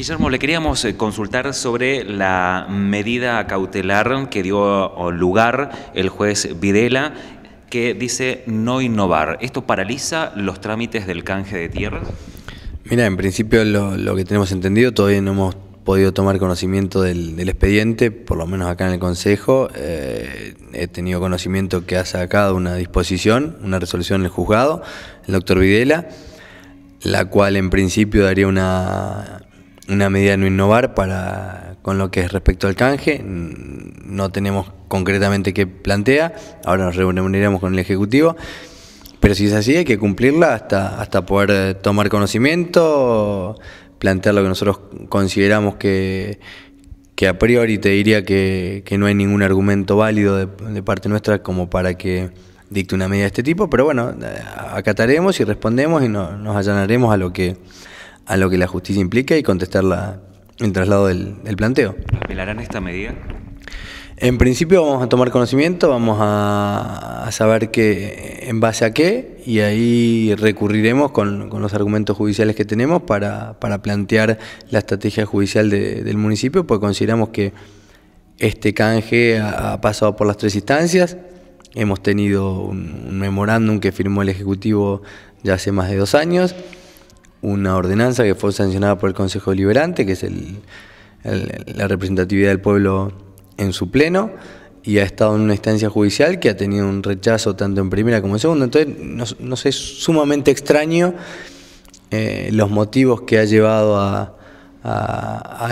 Guillermo, le queríamos eh, consultar sobre la medida cautelar que dio lugar el juez Videla que dice no innovar. ¿Esto paraliza los trámites del canje de tierras? Mira, en principio lo, que tenemos entendido, todavía no hemos podido tomar conocimiento del, expediente, por lo menos acá en el Consejo. Eh, he tenido conocimiento que ha sacado una disposición, una resolución del juzgado, el doctor Videla, la cual en principio daría una una medida no innovar para con lo que es respecto al canje. No tenemos concretamente qué plantea. Ahora nos reuniremos con el Ejecutivo. Pero si es así, hay que cumplirla hasta, hasta poder eh, tomar conocimiento, plantear lo que nosotros consideramos que, que a priori te diría que, que no hay ningún argumento válido de, parte nuestra como para que dicte una medida de este tipo. Pero bueno, eh, acataremos y respondemos y nos allanaremos a lo que a lo que la justicia implica y contestar el traslado del, planteo. ¿Apelarán esta medida? En principio vamos a tomar conocimiento, vamos a, saber que, en base a qué y ahí recurriremos con, los argumentos judiciales que tenemos para, plantear la estrategia judicial del municipio, porque consideramos que este canje ha, pasado por las tres instancias. Hemos tenido un, un memorándum que firmó el Ejecutivo ya hace más de dos años una ordenanza que fue sancionada por el Consejo Deliberante, que es el, la representatividad del pueblo en su pleno, y ha estado en una instancia judicial que ha tenido un rechazo tanto en primera como en segunda. Entonces, no sé es sumamente extraño eh, los motivos que ha llevado a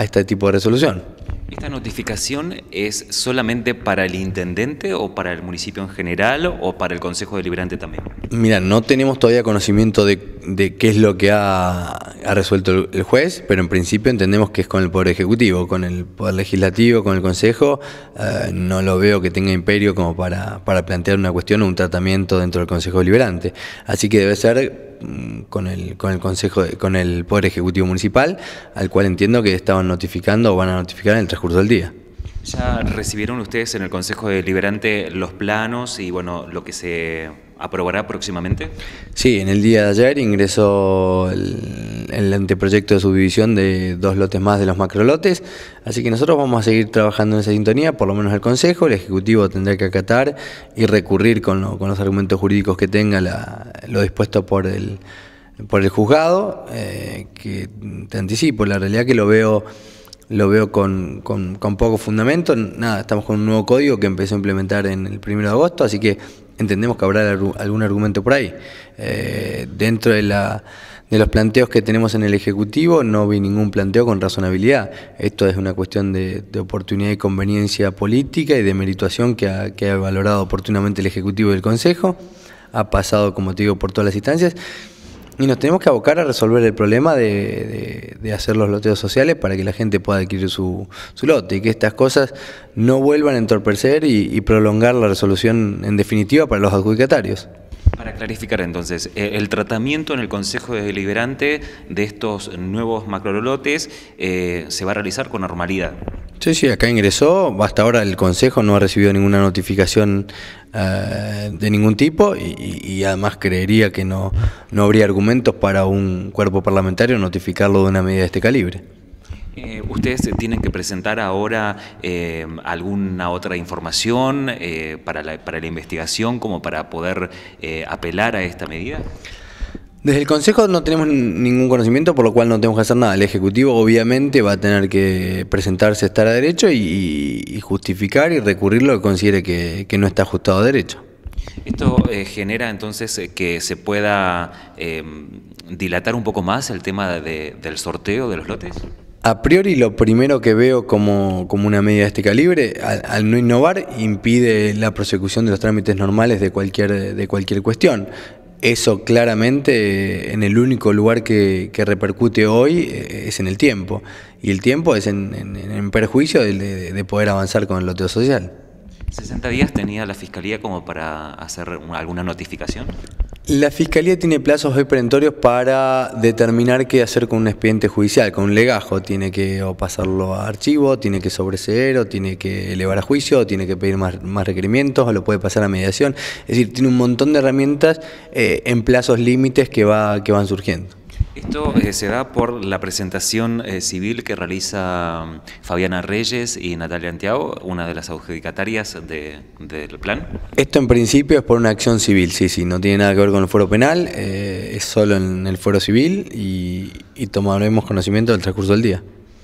este tipo de resolución. ¿Esta notificación es solamente para el intendente o para el municipio en general o para el Consejo Deliberante también? Mira, no tenemos todavía conocimiento de, qué es lo que ha, resuelto el juez, pero en principio entendemos que es con el Poder Ejecutivo, con el Poder Legislativo, con el Consejo. Eh, no lo veo que tenga imperio como para, plantear una cuestión o un tratamiento dentro del Consejo Deliberante. Así que debe ser mm, con el, con el Consejo, con el Poder Ejecutivo Municipal, al cual entiendo que estaban notificando o van a notificar en el transcurso del día. ¿Ya recibieron ustedes en el Consejo Deliberante los planos y bueno, lo que se aprobará próximamente? Sí, en el día de ayer ingresó el, anteproyecto de subdivisión de dos lotes más de los macrolotes, así que nosotros vamos a seguir trabajando en esa sintonía, por lo menos el Consejo, el Ejecutivo tendrá que acatar y recurrir con, los argumentos jurídicos que tenga lo dispuesto por el, por el juzgado, eh, que te anticipo, la realidad que lo veo lo veo con, con, con poco fundamento, nada, estamos con un nuevo código que empezó a implementar en el 1 de agosto, así que entendemos que habrá algún argumento por ahí. Eh, dentro de, los planteos que tenemos en el Ejecutivo no vi ningún planteo con razonabilidad. Esto es una cuestión de, oportunidad y conveniencia política y de merituación que ha, que ha valorado oportunamente el Ejecutivo y el Consejo. Ha pasado, como te digo, por todas las instancias. Y nos tenemos que abocar a resolver el problema de, hacer los loteos sociales para que la gente pueda adquirir su, lote y que estas cosas no vuelvan a entorpecer y, prolongar la resolución en definitiva para los adjudicatarios. Para clarificar entonces, eh, el tratamiento en el Consejo Deliberante de estos nuevos macrolotes eh, se va a realizar con normalidad. Sí, sí, acá ingresó. Hasta ahora el Consejo no ha recibido ninguna notificación eh, de ningún tipo y, además creería que no, habría argumentos para un cuerpo parlamentario notificarlo de una medida de este calibre. Eh, ¿Ustedes tienen que presentar ahora eh, alguna otra información eh, para, la, para, la, investigación como para poder apelar a esta medida? Desde el Consejo no tenemos ningún conocimiento, por lo cual no tenemos que hacer nada. El Ejecutivo obviamente va a tener que presentarse estar a derecho y, justificar y recurrir lo que considere que, no está ajustado a derecho. ¿Esto eh, genera entonces eh, que se pueda em, dilatar un poco más el tema del sorteo de los lotes? A priori lo primero que veo como, una medida de este calibre, al, al, no innovar, impide la prosecución de los trámites normales de cualquier, de cualquier cuestión eso claramente eh, en el único lugar que, repercute hoy eh, es en el tiempo. Y el tiempo es en, perjuicio de, de, poder avanzar con el loteo social. ¿60 días tenía la Fiscalía como para hacer alguna notificación? La Fiscalía tiene plazos hoy perentorios para determinar qué hacer con un expediente judicial, con un legajo. Tiene que pasarlo a archivo, tiene que sobreseer, o tiene que elevar a juicio, o tiene que pedir más, requerimientos, o lo puede pasar a mediación. Es decir, tiene un montón de herramientas eh, en plazos límites que, va, que van surgiendo. Esto eh, se da por la presentación eh, civil que realiza mm, Fabiana Reyes y Natalia Antiago, una de las adjudicatarias del plan. Esto en principio es por una acción civil, sí, sí, no tiene nada que ver con el foro penal, eh, es solo en el foro civil y tomaremos conocimiento del transcurso del día.